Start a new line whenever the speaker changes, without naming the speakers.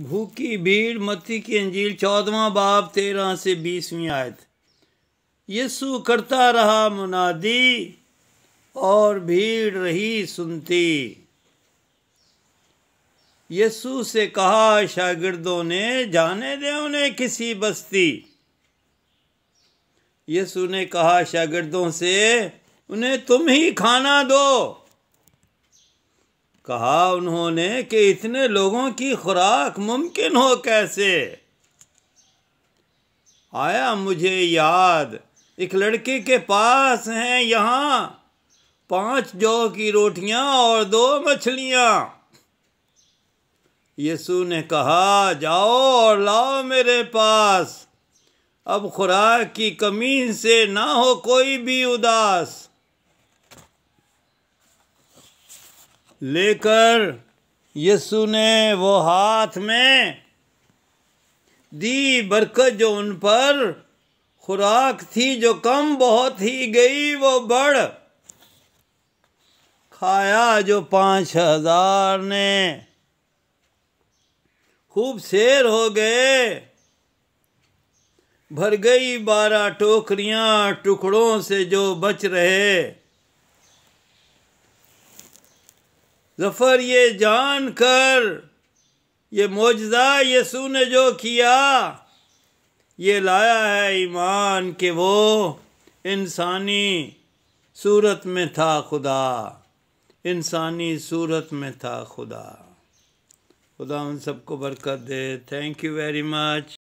भूखी भीड़ मत्ती की अंजील चौदवा बाब तेरह से बीसवीं आयत यीशु करता रहा मुनादी और भीड़ रही सुनती यीशु से कहा शागिर्दों ने जाने दे उन्हें किसी बस्ती यीशु ने कहा शागिर्दों से उन्हें तुम ही खाना दो कहा उन्होंने कि इतने लोगों की खुराक मुमकिन हो कैसे आया मुझे याद एक लड़के के पास हैं यहाँ पांच जौ की रोटियाँ और दो मछलियाँ यीशु ने कहा जाओ और लाओ मेरे पास अब खुराक की कमी से ना हो कोई भी उदास लेकर यीशु ने वो हाथ में दी बरकत जो उन पर खुराक थी जो कम बहुत ही गई वो बढ़ खाया जो पाँच हजार ने खूब शेर हो गए भर गई बारह टोकरियां टुकड़ों से जो बच रहे ज़फ़र ये जान कर ये मौजदा यसु ने जो किया ये लाया है ईमान कि वो इंसानी सूरत में था खुदा इंसानी सूरत में था खुदा खुदा उन सबको बरकत दे थैंक यू वेरी मच